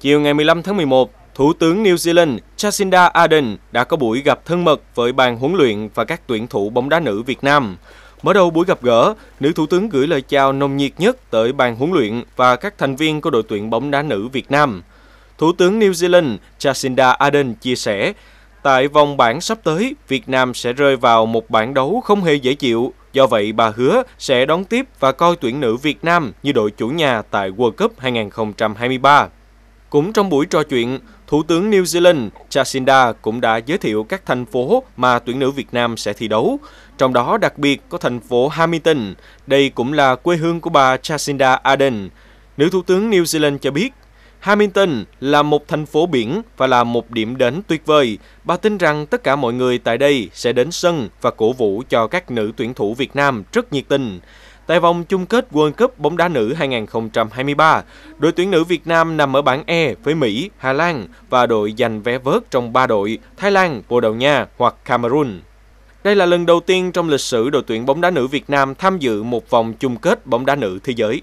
Chiều ngày 15 tháng 11, Thủ tướng New Zealand Jacinda Ardern đã có buổi gặp thân mật với ban huấn luyện và các tuyển thủ bóng đá nữ Việt Nam. Mở đầu buổi gặp gỡ, nữ thủ tướng gửi lời chào nồng nhiệt nhất tới ban huấn luyện và các thành viên của đội tuyển bóng đá nữ Việt Nam. Thủ tướng New Zealand Jacinda Ardern chia sẻ, tại vòng bảng sắp tới, Việt Nam sẽ rơi vào một bảng đấu không hề dễ chịu Do vậy, bà hứa sẽ đón tiếp và coi tuyển nữ Việt Nam như đội chủ nhà tại World Cup 2023. Cũng trong buổi trò chuyện, Thủ tướng New Zealand Jacinda cũng đã giới thiệu các thành phố mà tuyển nữ Việt Nam sẽ thi đấu, trong đó đặc biệt có thành phố Hamilton, đây cũng là quê hương của bà Jacinda Ardern. Nữ Thủ tướng New Zealand cho biết Hamilton là một thành phố biển và là một điểm đến tuyệt vời. Bà tin rằng tất cả mọi người tại đây sẽ đến sân và cổ vũ cho các nữ tuyển thủ Việt Nam rất nhiệt tình. Tại vòng chung kết World Cup bóng đá nữ 2023, đội tuyển nữ Việt Nam nằm ở bảng E với Mỹ, Hà Lan và đội giành vé vớt trong 3 đội Thái Lan, Bồ Đào Nha hoặc Cameroon. Đây là lần đầu tiên trong lịch sử đội tuyển bóng đá nữ Việt Nam tham dự một vòng chung kết bóng đá nữ thế giới.